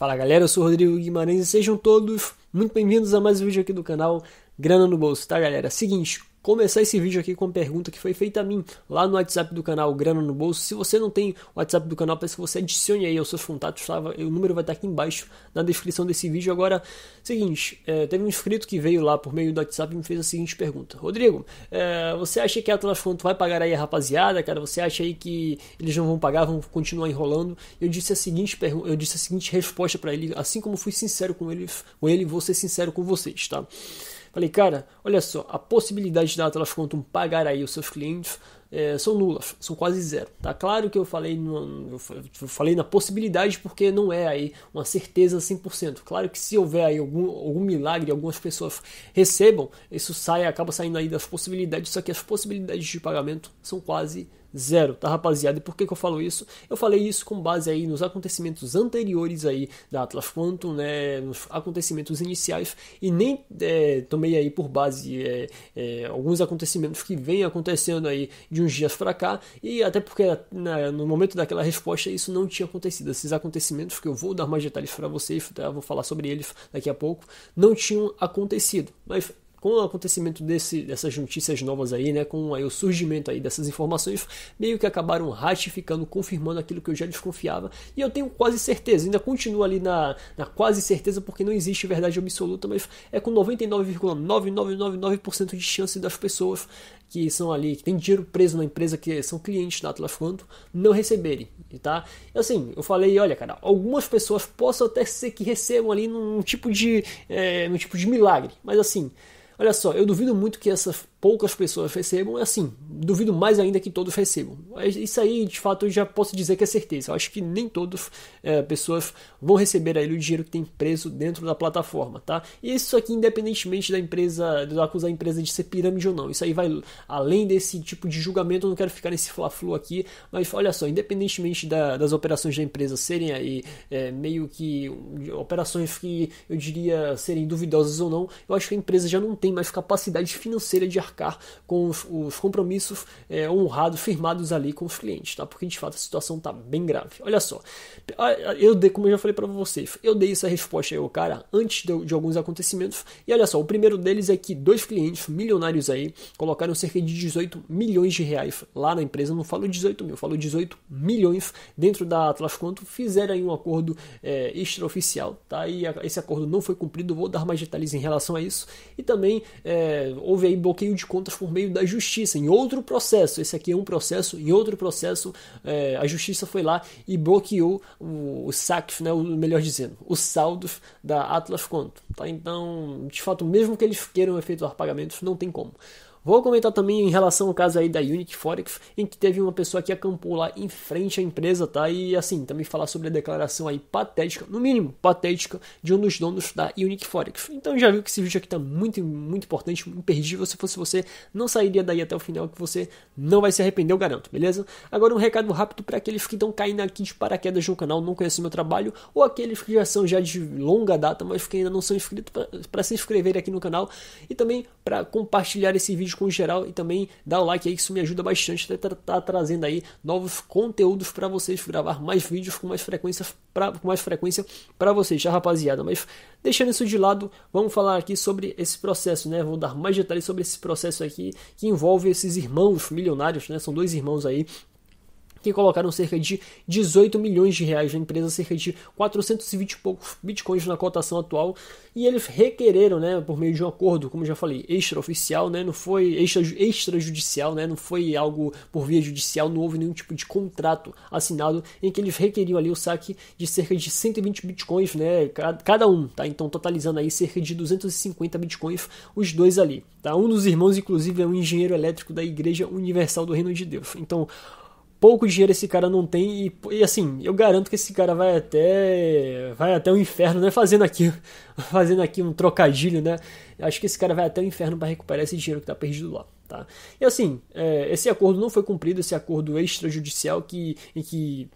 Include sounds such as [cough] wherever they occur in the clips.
Fala galera, eu sou o Rodrigo Guimarães e sejam todos muito bem-vindos a mais um vídeo aqui do canal Grana no Bolso, tá galera? Seguinte, começar esse vídeo aqui com uma pergunta que foi feita a mim lá no WhatsApp do canal Grana no Bolso. Se você não tem o WhatsApp do canal, peço que você adicione aí aos seus contatos, tá? o número vai estar aqui embaixo na descrição desse vídeo. Agora, seguinte, é, teve um inscrito que veio lá por meio do WhatsApp e me fez a seguinte pergunta: Rodrigo, é, você acha que a Transconto vai pagar aí a rapaziada, cara? Você acha aí que eles não vão pagar, vão continuar enrolando? Eu disse a seguinte pergunta, eu disse a seguinte resposta para ele, assim como fui sincero com ele, com ele, vou ser sincero com vocês, tá? Falei, cara, olha só, a possibilidade da Atlas Quantum pagar aí os seus clientes é, são nulas, são quase zero. Tá claro que eu falei, no, eu falei na possibilidade porque não é aí uma certeza 100%. Claro que se houver aí algum, algum milagre, algumas pessoas recebam, isso sai, acaba saindo aí das possibilidades, só que as possibilidades de pagamento são quase zero, tá rapaziada? E por que, que eu falo isso? Eu falei isso com base aí nos acontecimentos anteriores aí da Atlas Quantum, né, nos acontecimentos iniciais e nem é, tomei aí por base é, é, alguns acontecimentos que vêm acontecendo aí de uns dias para cá e até porque né, no momento daquela resposta isso não tinha acontecido. Esses acontecimentos que eu vou dar mais detalhes para vocês, tá? vou falar sobre eles daqui a pouco, não tinham acontecido, mas com o acontecimento desse, dessas notícias novas aí, né, com aí o surgimento aí dessas informações, meio que acabaram ratificando, confirmando aquilo que eu já desconfiava. E eu tenho quase certeza, ainda continuo ali na, na quase certeza, porque não existe verdade absoluta, mas é com 99,9999% de chance das pessoas que são ali, que tem dinheiro preso na empresa, que são clientes da Atlas Quanto, não receberem, tá? Assim, eu falei, olha, cara, algumas pessoas possam até ser que recebam ali num tipo de, é, num tipo de milagre, mas assim, olha só, eu duvido muito que essas poucas pessoas recebam, é assim, duvido mais ainda que todos recebam. Isso aí, de fato, eu já posso dizer que é certeza. Eu acho que nem todas é, pessoas vão receber aí o dinheiro que tem preso dentro da plataforma, tá? E isso aqui, independentemente da empresa, de acusar a empresa de ser pirâmide ou não. Isso aí vai além desse tipo de julgamento, eu não quero ficar nesse fla-flu aqui, mas olha só, independentemente da, das operações da empresa serem aí é, meio que operações que eu diria serem duvidosas ou não, eu acho que a empresa já não tem mais capacidade financeira de arcar com os, os compromissos é, honrados, firmados ali com os clientes, tá? Porque de fato a situação está bem grave. Olha só, eu dei, como eu já falei para vocês, eu dei essa resposta aí ao cara antes de, de alguns acontecimentos. E olha só, o primeiro deles é que dois clientes milionários aí colocaram cerca de 18 milhões de reais lá na empresa. Eu não falo 18 mil, falo 18 milhões dentro da Atlas Quanto fizeram aí um acordo é, extraoficial, tá? E a, esse acordo não foi cumprido. Vou dar mais detalhes em relação a isso. E também é, houve aí bloqueio de contas por meio da justiça, em outro processo. Esse aqui é um processo, em outro processo, é, a justiça foi lá e bloqueou o, o SACF, né, o, melhor dizendo, os saldos da Atlas Conto. Tá? Então, de fato, mesmo que eles queiram efetuar pagamentos, não tem como. Vou comentar também em relação ao caso aí da Unique Forex, em que teve uma pessoa que acampou lá em frente à empresa, tá? E assim, também falar sobre a declaração aí patética, no mínimo patética, de um dos donos da Unique Forex. Então já viu que esse vídeo aqui tá muito, muito importante, imperdível. Se fosse você, não sairia daí até o final, que você não vai se arrepender, eu garanto, beleza? Agora um recado rápido para aqueles que estão caindo aqui de paraquedas no canal, não conhecem meu trabalho, ou aqueles que já são já de longa data, mas que ainda não são inscritos, para se inscrever aqui no canal e também para compartilhar esse vídeo vídeos com geral e também dá o like aí que isso me ajuda bastante a tá, tá, tá trazendo aí novos conteúdos para vocês gravar mais vídeos com mais frequência pra, com mais frequência para vocês, tá rapaziada? Mas deixando isso de lado, vamos falar aqui sobre esse processo, né? Vou dar mais detalhes sobre esse processo aqui que envolve esses irmãos milionários, né? São dois irmãos aí que colocaram cerca de 18 milhões de reais na empresa, cerca de 420 e poucos bitcoins na cotação atual, e eles requereram, né, por meio de um acordo, como já falei, extraoficial, né, não foi extra, extrajudicial, né, não foi algo por via judicial, não houve nenhum tipo de contrato assinado em que eles requeriam ali o saque de cerca de 120 bitcoins, né, cada um, tá? Então totalizando aí cerca de 250 bitcoins os dois ali, tá? Um dos irmãos inclusive é um engenheiro elétrico da Igreja Universal do Reino de Deus. Então, pouco dinheiro esse cara não tem e, e, assim, eu garanto que esse cara vai até vai até o inferno, né, fazendo aqui [laughs] fazendo aqui um trocadilho, né? Acho que esse cara vai até o inferno para recuperar esse dinheiro que tá perdido lá, tá? E assim, é, esse acordo não foi cumprido, esse acordo extrajudicial que em que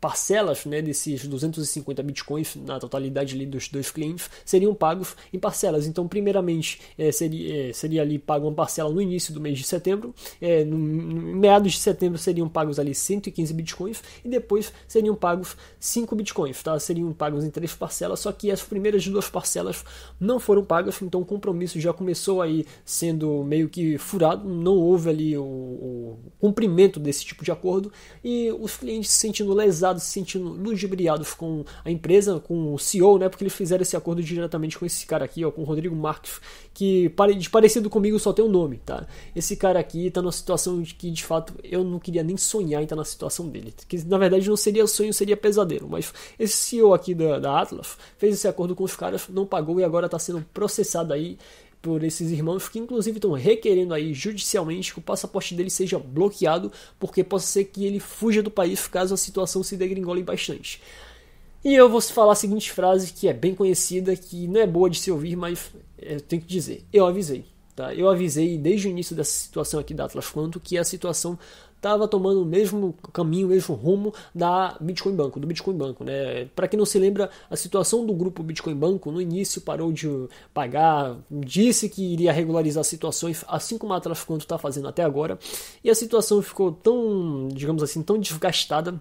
parcelas né, desses 250 bitcoins na totalidade ali dos dois clientes seriam pagos em parcelas. Então, primeiramente, é, seria, é, seria ali pago uma parcela no início do mês de setembro, é, no, no, meados de setembro seriam pagos ali 115 bitcoins e depois seriam pagos 5 bitcoins, tá? seriam pagos em três parcelas, só que as primeiras duas parcelas não foram pagas, então o compromisso já começou aí sendo meio que furado, não houve ali o, o cumprimento desse tipo de acordo e os clientes se sentindo lesados se sentindo ludibriados com a empresa, com o CEO, né? Porque eles fizeram esse acordo diretamente com esse cara aqui, ó, com o Rodrigo Marques, que de parecido comigo só tem o um nome, tá? Esse cara aqui tá numa situação de que de fato eu não queria nem sonhar em estar tá na situação dele. Que na verdade não seria sonho, seria pesadelo. Mas esse CEO aqui da, da Atlas fez esse acordo com os caras, não pagou e agora tá sendo processado aí por esses irmãos que inclusive estão requerendo aí judicialmente que o passaporte dele seja bloqueado, porque possa ser que ele fuja do país caso a situação se degringole bastante. E eu vou falar a seguinte frase que é bem conhecida, que não é boa de se ouvir, mas eu tenho que dizer. Eu avisei. Tá? Eu avisei desde o início dessa situação aqui da Atlas Quanto que a situação estava tomando o mesmo caminho, o mesmo rumo da Bitcoin Banco, do Bitcoin Banco. Né? Para quem não se lembra, a situação do grupo Bitcoin Banco no início parou de pagar, disse que iria regularizar situações, assim como a Traficante está fazendo até agora, e a situação ficou tão, digamos assim, tão desgastada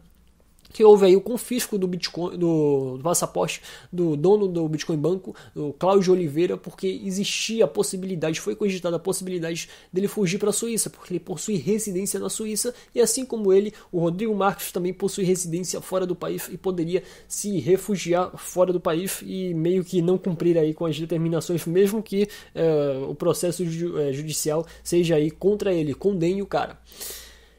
que houve aí o confisco do Bitcoin, do, do passaporte do dono do Bitcoin Banco, o Cláudio Oliveira, porque existia a possibilidade, foi cogitada a possibilidade dele fugir para a Suíça, porque ele possui residência na Suíça e assim como ele, o Rodrigo Marques também possui residência fora do país e poderia se refugiar fora do país e meio que não cumprir aí com as determinações, mesmo que é, o processo eh, judicial seja aí contra ele, condene o cara.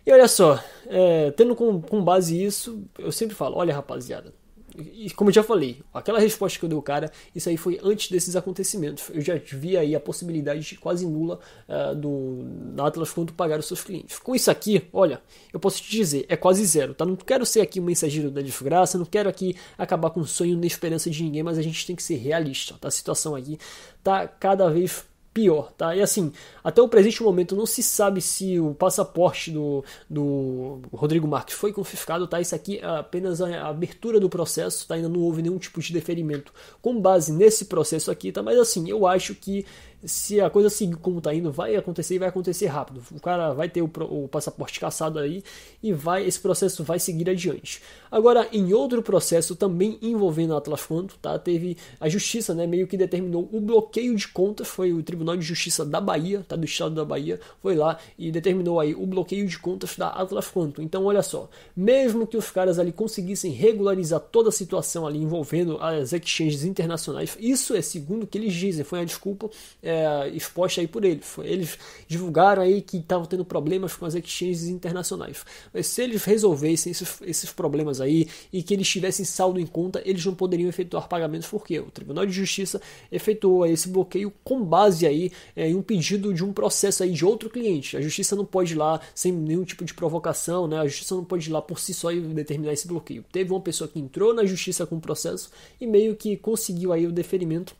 E olha só, é, tendo com, com base isso, eu sempre falo, olha rapaziada, e como eu já falei, aquela resposta que eu dei ao cara, isso aí foi antes desses acontecimentos. Eu já vi aí a possibilidade de quase nula uh, do Atlas quando pagar os seus clientes. Com isso aqui, olha, eu posso te dizer, é quase zero, tá? Não quero ser aqui um mensageiro da desgraça, não quero aqui acabar com o sonho nem esperança de ninguém, mas a gente tem que ser realista, tá? A situação aqui tá cada vez pior, tá? E assim, até o presente momento não se sabe se o passaporte do, do Rodrigo Marques foi confiscado, tá? Isso aqui é apenas a abertura do processo, tá? Ainda não houve nenhum tipo de deferimento com base nesse processo aqui, tá? Mas assim, eu acho que se a coisa seguir como está indo, vai acontecer e vai acontecer rápido. O cara vai ter o, o, passaporte caçado aí e vai esse processo vai seguir adiante. Agora, em outro processo também envolvendo a Atlas Quanto, tá? Teve a justiça, né, meio que determinou o bloqueio de contas, foi o Tribunal de Justiça da Bahia, tá, do estado da Bahia, foi lá e determinou aí o bloqueio de contas da Atlas Quanto. Então, olha só, mesmo que os caras ali conseguissem regularizar toda a situação ali envolvendo as exchanges internacionais, isso é segundo o que eles dizem, foi a desculpa é, é, exposta aí por eles. Eles divulgaram aí que estavam tendo problemas com as exchanges internacionais. Mas se eles resolvessem esses, esses problemas aí e que eles tivessem saldo em conta, eles não poderiam efetuar pagamentos porque o Tribunal de Justiça efetuou esse bloqueio com base aí é, em um pedido de um processo aí de outro cliente. A Justiça não pode ir lá sem nenhum tipo de provocação, né? A Justiça não pode ir lá por si só e determinar esse bloqueio. Teve uma pessoa que entrou na Justiça com o processo e meio que conseguiu aí o deferimento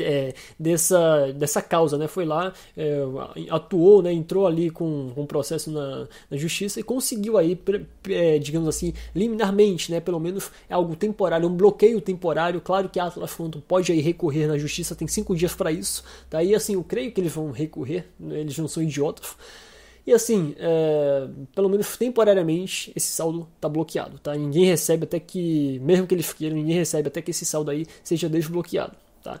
é, dessa, dessa causa, né? Foi lá, é, atuou, né? entrou ali com, um processo na, na, justiça e conseguiu aí, é, digamos assim, liminarmente, né? Pelo menos é algo temporário, é um bloqueio temporário. Claro que a Atlas Phantom pode aí recorrer na justiça, tem cinco dias para isso. Daí, tá? assim, eu creio que eles vão recorrer, né? eles não são idiotas. E assim, é, pelo menos temporariamente, esse saldo está bloqueado, tá? Ninguém recebe até que, mesmo que eles queiram, ninguém recebe até que esse saldo aí seja desbloqueado, tá?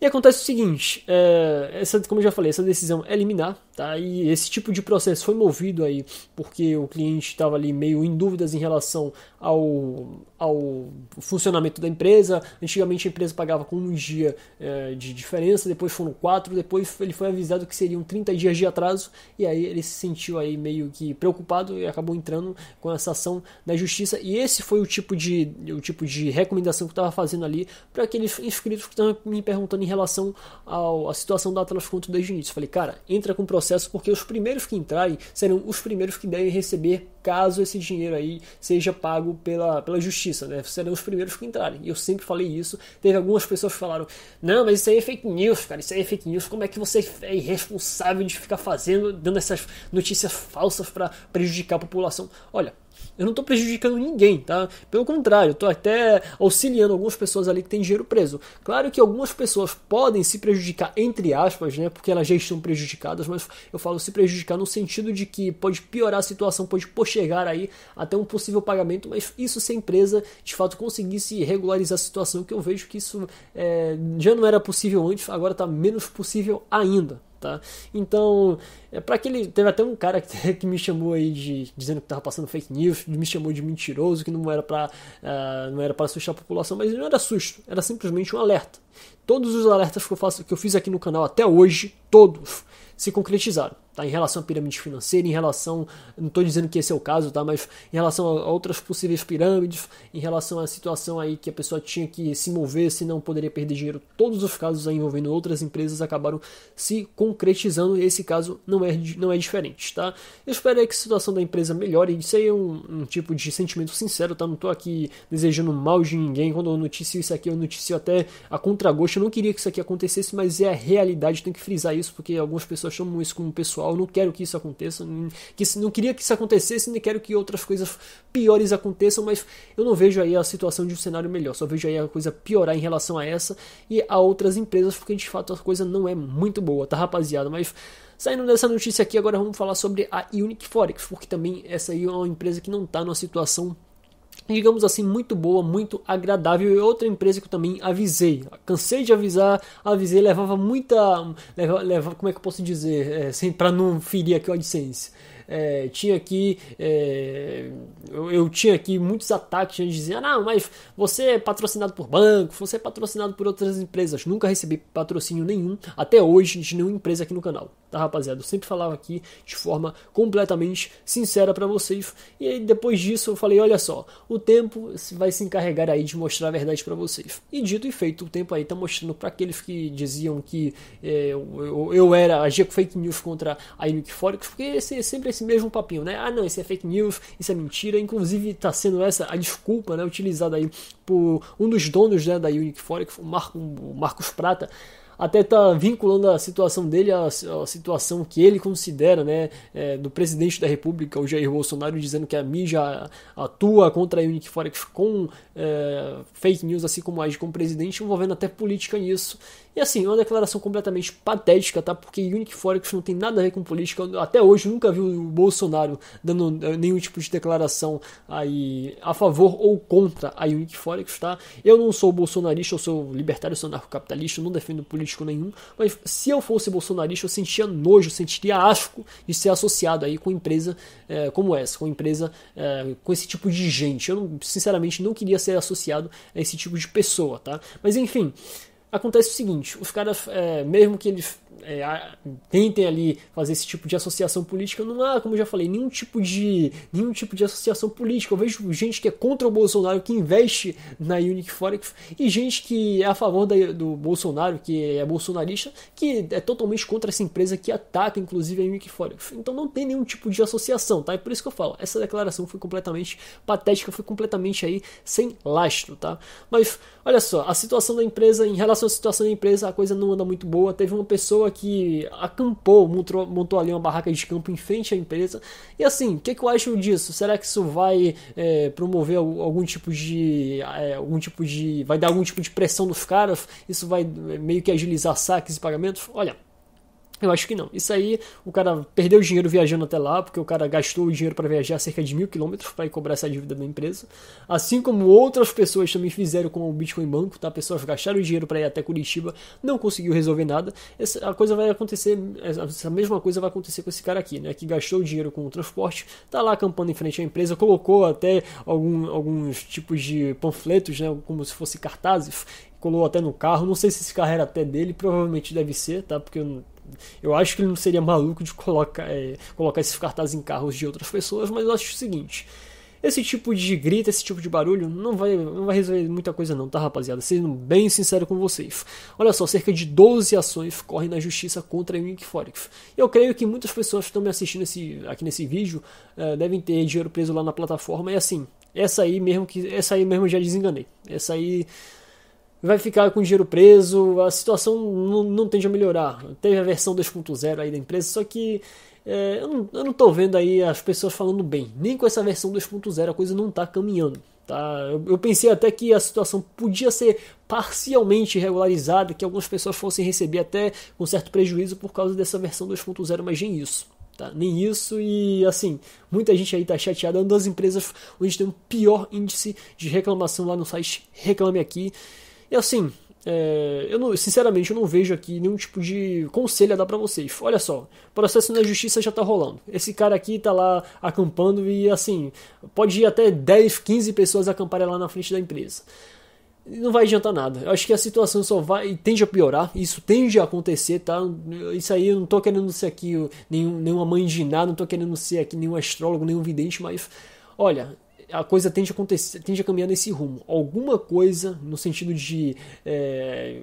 E acontece o seguinte, é, essa, como eu já falei, essa decisão é liminar, tá? E esse tipo de processo foi movido aí porque o cliente estava ali meio em dúvidas em relação ao, ao funcionamento da empresa. Antigamente a empresa pagava com um dia é, de diferença, depois foram quatro, depois ele foi avisado que seriam 30 dias de atraso, e aí ele se sentiu aí meio que preocupado e acabou entrando com essa ação na justiça. E esse foi o tipo de, o tipo de recomendação que eu estava fazendo ali para aqueles inscritos que estavam me perguntando em relação à situação da Atlas Conto desde o início. Falei, cara, entra com o processo porque os primeiros que entrarem serão os primeiros que devem receber caso esse dinheiro aí seja pago pago pela, pela justiça, né? Serão os primeiros que entrarem. E eu sempre falei isso. Teve algumas pessoas que falaram: não, mas isso aí é fake news, cara, isso aí é fake news. Como é que você é irresponsável de ficar fazendo, dando essas notícias falsas para prejudicar a população? Olha, eu não estou prejudicando ninguém, tá? Pelo contrário, estou até auxiliando algumas pessoas ali que têm dinheiro preso. Claro que algumas pessoas podem se prejudicar, entre aspas, né? Porque elas já estão prejudicadas, mas eu falo se prejudicar no sentido de que pode piorar a situação, pode postergar aí até um possível pagamento, mas isso se a empresa de fato conseguisse regularizar a situação, que eu vejo que isso é, já não era possível antes, agora está menos possível ainda tá? Então, é para aquele. Teve até um cara que, [laughs] que me chamou aí de. dizendo que tava passando fake news, me chamou de mentiroso, que não era para uh, ah, não era para assustar a população, mas não era susto, era simplesmente um alerta. Todos os alertas que eu, faço, que eu fiz aqui no canal até hoje, todos, se concretizaram tá? Em relação à pirâmide financeira, em relação, não estou dizendo que esse é o caso, tá? Mas em relação a outras possíveis pirâmides, em relação à situação aí que a pessoa tinha que se mover, senão poderia perder dinheiro. Todos os casos aí envolvendo outras empresas acabaram se concretizando. Esse caso não é, não é diferente, tá? Eu espero que a situação da empresa melhore. Isso aí é um, um tipo de sentimento sincero, tá? Não estou aqui desejando mal de ninguém. Quando eu noticio isso aqui, eu noticio até a contragosto. Eu não queria que isso aqui acontecesse, mas é a realidade. Tenho que frisar isso porque algumas pessoas chamam isso como pessoal pessoal, não quero que isso aconteça, que não queria que isso acontecesse, nem quero que outras coisas piores aconteçam, mas eu não vejo aí a situação de um cenário melhor, só vejo aí a coisa piorar em relação a essa e a outras empresas, porque de fato a coisa não é muito boa, tá rapaziada? Mas Saindo dessa notícia aqui, agora vamos falar sobre a Unique Forex, porque também essa aí é uma empresa que não está numa situação digamos assim, muito boa, muito agradável. E outra empresa que eu também avisei, cansei de avisar, avisei, levava muita, como é que eu posso dizer, é, para não ferir aqui o AdSense é, tinha aqui. É, eu, eu, tinha aqui muitos ataques que diziam: não, mas você é patrocinado por banco, você é patrocinado por outras empresas. Nunca recebi patrocínio nenhum, até hoje, de nenhuma empresa aqui no canal, tá, rapaziada? Eu sempre falava aqui de forma completamente sincera para vocês. E aí, depois disso, eu falei: olha só, o tempo vai se encarregar aí de mostrar a verdade para vocês. E dito e feito, o tempo aí tá mostrando para aqueles que diziam que é, eu, eu, eu, era, agia com fake news contra a Nick Forex, porque sempre esse mesmo papinho, né? Ah, não, isso é fake news, isso é mentira. Inclusive, está sendo essa a desculpa né, utilizada aí por um dos donos né, da Unique Forex, o, Marco, o Marcos Prata até está vinculando a situação dele à, situação que ele considera, né, é, do presidente da República, o Jair Bolsonaro, dizendo que a mídia atua contra a Unique Forex com é, fake news, assim como age com o presidente, envolvendo até política nisso. E assim, é uma declaração completamente patética, tá? Porque Unique Forex não tem nada a ver com política. Eu, até hoje nunca vi o Bolsonaro dando eh, nenhum tipo de declaração aí a favor ou contra a Unique Forex, tá? Eu não sou bolsonarista, eu sou libertário, eu sou narcocapitalista, eu não defendo político nenhum. Mas se eu fosse bolsonarista, eu sentia nojo, eu sentiria asco de ser associado aí com empresa é, como essa, com empresa é, com esse tipo de gente. Eu, não, sinceramente, não queria ser associado a esse tipo de pessoa, tá? Mas enfim acontece o seguinte: os caras, é, mesmo que eles é, tentem ali fazer esse tipo de associação política, não há, como eu já falei, nenhum tipo de nenhum tipo de associação política. Eu vejo gente que é contra o Bolsonaro que investe na Unique Forex e gente que é a favor da, do Bolsonaro, que é bolsonarista, que é totalmente contra essa empresa que ataca, inclusive, a Unique Forex. Então não tem nenhum tipo de associação, tá? É por isso que eu falo, essa declaração foi completamente patética, foi completamente aí sem lastro, tá? Mas olha só, a situação da empresa, em relação à situação da empresa, a coisa não anda muito boa. Teve uma pessoa pessoa que acampou, montou, montou ali uma barraca de campo em frente à empresa. E assim, o que, que, eu acho disso? Será que isso vai é, promover algum tipo de. É, algum tipo de. vai dar algum tipo de pressão nos caras? Isso vai é, meio que agilizar saques e pagamentos? Olha, eu acho que não. Isso aí, o cara perdeu dinheiro viajando até lá, porque o cara gastou o dinheiro para viajar cerca de mil quilômetros para cobrar essa dívida da empresa. Assim como outras pessoas também fizeram com o Bitcoin Banco, tá? Pessoas gastaram dinheiro para ir até Curitiba, não conseguiu resolver nada. Essa, a coisa vai acontecer, essa mesma coisa vai acontecer com esse cara aqui, né? Que gastou dinheiro com o transporte, tá lá acampando em frente à empresa, colocou até algum, alguns tipos de panfletos, né? Como se fosse cartazes, colou até no carro. Não sei se esse carro era até dele, provavelmente deve ser, tá? Porque eu eu acho que ele não seria maluco de colocar, é, colocar esses cartazes em carros de outras pessoas, mas eu acho o seguinte. Esse tipo de grito, esse tipo de barulho, não vai, não vai resolver muita coisa não, tá rapaziada? Sendo bem sincero com vocês. Olha só, cerca de 12 ações correm na justiça contra a Wink Eu creio que muitas pessoas que estão me assistindo esse, aqui nesse vídeo é, devem ter dinheiro preso lá na plataforma. E assim, essa aí mesmo que. Essa aí mesmo já desenganei. Essa aí vai ficar com dinheiro preso, a situação não, tende a melhorar. Teve a versão 2.0 aí da empresa, só que é, eu, não, eu não tô vendo aí as pessoas falando bem. Nem com essa versão 2.0 a coisa não está caminhando. Tá? Eu, eu, pensei até que a situação podia ser parcialmente regularizada, que algumas pessoas fossem receber até um certo prejuízo por causa dessa versão 2.0, mas nem isso. Tá? Nem isso, e assim, muita gente aí tá chateada. É uma das empresas onde tem o um pior índice de reclamação lá no site Reclame Aqui. E assim, é, eu não, sinceramente eu não vejo aqui nenhum tipo de conselho a dar para vocês. Olha só, processo na justiça já tá rolando. Esse cara aqui tá lá acampando e assim, pode ir até 10, 15 pessoas acamparem lá na frente da empresa. Não vai adiantar nada. Eu acho que a situação só vai tende a piorar. Isso tende a acontecer, tá? Isso aí eu não tô querendo ser aqui nenhum, nenhuma mãe de nada, não tô querendo ser aqui nenhum astrólogo, nenhum vidente, mas olha, a coisa tende a, acontecer, tende a caminhar nesse rumo. Alguma coisa no sentido de, é,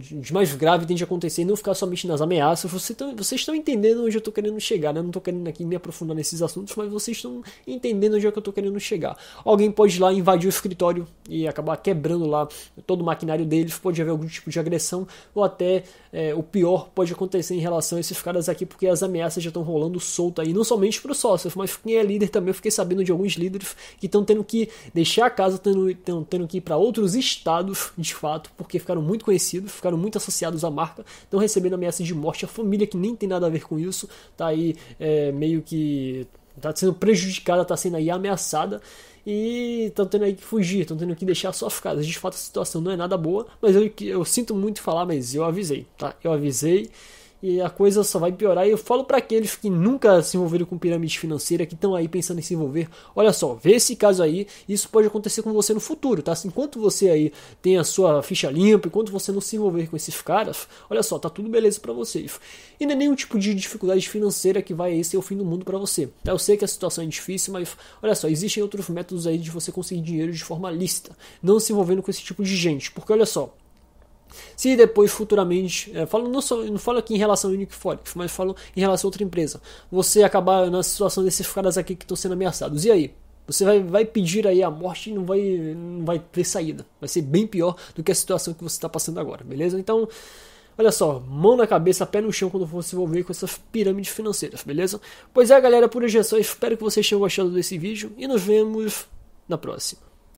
de mais grave tende a acontecer e não ficar somente nas ameaças. Você tá, vocês estão entendendo onde eu estou querendo chegar, né? Eu não estou querendo aqui me aprofundar nesses assuntos, mas vocês estão entendendo onde é que eu estou querendo chegar. Alguém pode ir lá invadir o escritório e acabar quebrando lá todo o maquinário deles, pode haver algum tipo de agressão ou até é, o pior pode acontecer em relação a esses caras aqui, porque as ameaças já estão rolando solta aí, não somente para os sócios, mas quem é líder também. Eu fiquei sabendo de alguns líderes que que estão tendo que deixar a casa, estão tendo que ir para outros estados, de fato, porque ficaram muito conhecidos, ficaram muito associados à marca, estão recebendo ameaças de morte, a família que nem tem nada a ver com isso, tá aí é, meio que tá sendo prejudicada, tá sendo aí ameaçada e estão tendo aí que fugir, estão tendo que deixar suas casas. De fato, a situação não é nada boa, mas eu, eu sinto muito falar, mas eu avisei, tá? Eu avisei e a coisa só vai piorar. E eu falo para aqueles que nunca se envolveram com pirâmide financeira, que estão aí pensando em se envolver, olha só, vê esse caso aí, isso pode acontecer com você no futuro, tá? enquanto você aí tem a sua ficha limpa, enquanto você não se envolver com esses caras, olha só, tá tudo beleza para vocês. E não é nenhum tipo de dificuldade financeira que vai aí ser o fim do mundo para você. Tá? Eu sei que a situação é difícil, mas olha só, existem outros métodos aí de você conseguir dinheiro de forma lícita, não se envolvendo com esse tipo de gente, porque olha só, se depois, futuramente, é, falo, não, só, não falo aqui em relação ao Uniforex, mas falo em relação a outra empresa, você acabar na situação desses caras aqui que estão sendo ameaçados, e aí? Você vai, vai pedir aí a morte e não vai, não vai ter saída. Vai ser bem pior do que a situação que você está passando agora, beleza? Então, olha só, mão na cabeça, pé no chão quando for se envolver com essas pirâmides financeiras, beleza? Pois é, galera, por hoje é só. Espero que vocês tenham gostado desse vídeo e nos vemos na próxima.